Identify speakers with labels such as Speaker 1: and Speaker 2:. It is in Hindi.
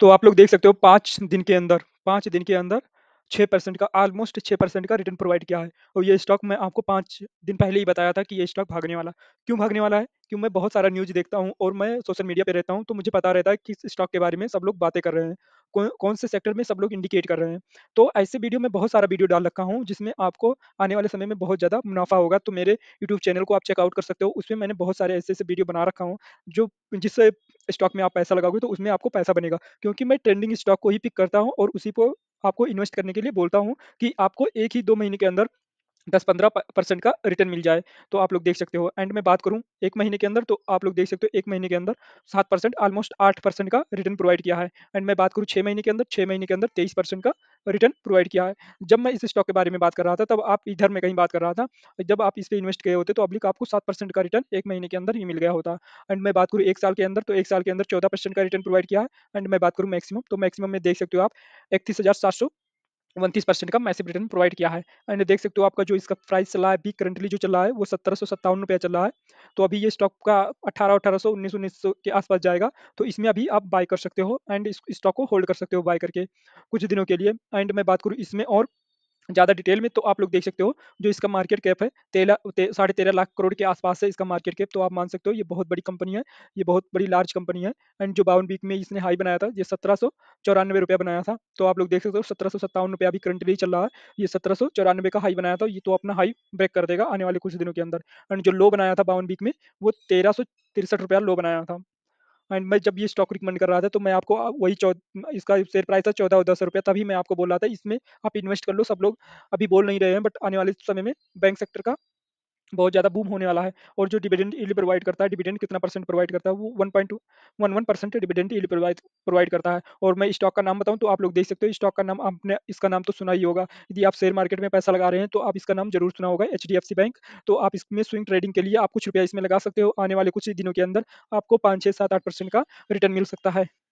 Speaker 1: तो आप लोग देख सकते हो पाँच दिन के अंदर पाँच दिन के अंदर छः परसेंट का ऑलमोस्ट छः परसेंट का रिटर्न प्रोवाइड किया है और ये स्टॉक मैं आपको पाँच दिन पहले ही बताया था कि ये स्टॉक भागने वाला क्यों भागने वाला है क्यों मैं बहुत सारा न्यूज़ देखता हूँ और मैं सोशल मीडिया पर रहता हूँ तो मुझे पता रहता है कि इस स्टॉक के बारे में सब लोग बातें कर रहे हैं कौन कौन से सेक्टर में सब लोग इंडिकेट कर रहे हैं तो ऐसे वीडियो में बहुत सारा वीडियो डाल रखा हूँ जिसमें आपको आने वाले समय में बहुत ज़्यादा मुनाफा होगा तो मेरे यूट्यूब चैनल को आप चेकआउट कर सकते हो उसमें मैंने बहुत सारे ऐसे ऐसे वीडियो बना रखा हूँ जो जिससे स्टॉक में आप पैसा लगाओगे तो उसमें आपको पैसा बनेगा क्योंकि मैं ट्रेंडिंग स्टॉक को ही पिक करता हूँ और उसी को आपको इन्वेस्ट करने के लिए बोलता हूँ कि आपको एक ही दो महीने के अंदर दस पंद्रह परसेंट का रिटर्न मिल जाए तो आप लोग देख सकते हो एंड मैं बात करूं एक महीने के अंदर तो आप लोग देख सकते हो एक महीने के अंदर सात परसेंट ऑलमोस्ट आठ परसेंट का रिटर्न प्रोवाइड किया है एंड मैं बात करूं छः महीने के अंदर छः महीने के अंदर तेईस परसेंट का रिटर्न प्रोवाइड किया है जब मैं इस स्टॉक के बारे में बात कर रहा था तब आप इधर में कहीं बात कर रहा था जब आप इस पर इन्वेस्ट किए होते तो अब्लिक आपको सात परसेंट का रिटर्न एक महीने के अंदर ही मिल गया होता एंड मैं बात करूँ एक साल के अंदर तो एक साल के अंदर चौदह परसेंट का रिटर्न प्रोवाइड किया है एंड मैं बात करूँ मैक्सिमम तो मैक्सिमम में देख सकते हो आप इकतीस हज़ार सात सौ उनतीस परसेंट का मैसिव रिटर्न प्रोवाइड किया है एंड देख सकते हो आपका जो इसका प्राइस चला है अभी करंटली जो चला है वो सत्रह सौ सत्तावन रुपया चला है तो अभी ये स्टॉक का अठारह अठारह सौ उन्नीस उन्नीस सौ के आसपास जाएगा तो इसमें अभी आप बाय कर सकते हो एंड इस स्टॉक को होल्ड कर सकते हो बाय करके कुछ दिनों के लिए एंड मैं बात करूँ इसमें और ज़्यादा डिटेल में तो आप लोग देख सकते हो जो इसका मार्केट कैप है तेरह ते, साढ़े तेरह लाख करोड़ के आसपास है इसका मार्केट कैप तो आप मान सकते हो ये बहुत बड़ी कंपनी है ये बहुत बड़ी लार्ज कंपनी है एंड जो बावन वीक में इसने हाई बनाया था ये सत्रह सौ चौरानवे रुपया बनाया था तो आप लोग देख सकते हो सत्रह सौ सत्तावन रुपया अभी करंटली चल रहा है ये सत्रह सौ चौरानवे का हाई बनाया था ये तो अपना हाई ब्रेक कर देगा आने वाले कुछ दिनों के अंदर एंड जो लो बनाया था बावन वीक में वो तेरह सौ तिरसठ रुपया लो बनाया था एंड मैं जब ये स्टॉक रिकमेंड कर रहा था तो मैं आपको वही इसका शेयर प्राइस था चौदह दस रुपया तभी मैं आपको बोल रहा था इसमें आप इन्वेस्ट कर लो सब लोग अभी बोल नहीं रहे हैं बट आने वाले समय में बैंक सेक्टर का बहुत ज़्यादा बूम होने वाला है और जो डिविडेंट इली प्रोवाइड करता है डिविडेंड कितना परसेंट प्रोवाइड करता है वो one point one one percent dividend इली प्रोवाइड करता है और मैं स्टॉक का नाम बताऊँ तो आप लोग देख सकते हो स्टॉक का नाम आपने इसका नाम तो सुना ही होगा यदि आप शेयर मार्केट में पैसा लगा रहे हैं तो आप इसका नाम जरूर सुना होगा एच बैंक तो आप इसमें स्विंग ट्रेडिंग के लिए आप कुछ रुपया इसमें लगा सकते हो आने वाले कुछ दिनों के अंदर आपको पाँच छः सात आठ परसेंट का रिटर्न मिल सकता है